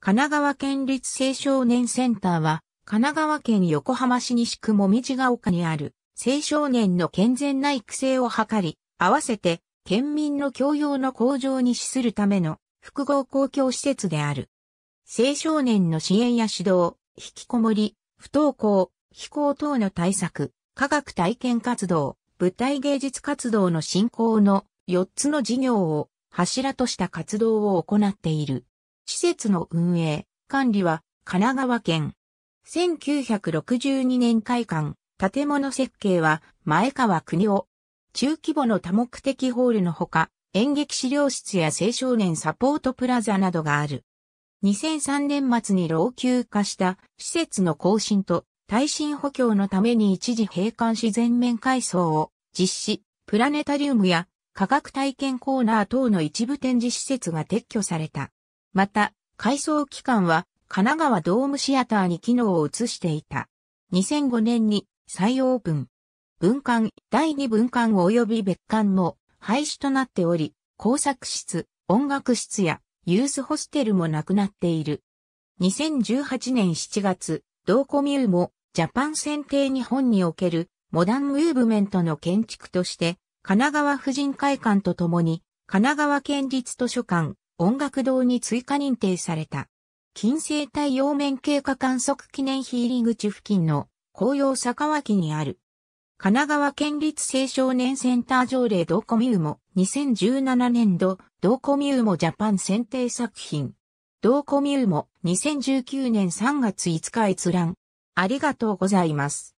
神奈川県立青少年センターは、神奈川県横浜市西区もみじが丘にある青少年の健全な育成を図り、合わせて県民の教養の向上に資するための複合公共施設である。青少年の支援や指導、引きこもり、不登校、非行等の対策、科学体験活動、舞台芸術活動の振興の4つの事業を柱とした活動を行っている。施設の運営、管理は神奈川県。1962年開館、建物設計は前川国夫。中規模の多目的ホールのほか、演劇資料室や青少年サポートプラザなどがある。2003年末に老朽化した施設の更新と耐震補強のために一時閉館し全面改装を実施、プラネタリウムや科学体験コーナー等の一部展示施設が撤去された。また、改装期間は神奈川ドームシアターに機能を移していた。2005年に再オープン。文館、第2文館及び別館も廃止となっており、工作室、音楽室やユースホステルもなくなっている。2018年7月、同コミューもジャパン選定日本におけるモダンムーブメントの建築として、神奈川婦人会館とともに、神奈川県立図書館、音楽堂に追加認定された。近世太陽面経過観測記念ヒーリング地付近の紅葉坂脇にある。神奈川県立青少年センター条例同コミューモ2017年度同コミューモジャパン選定作品。同コミューモ2019年3月5日閲覧。ありがとうございます。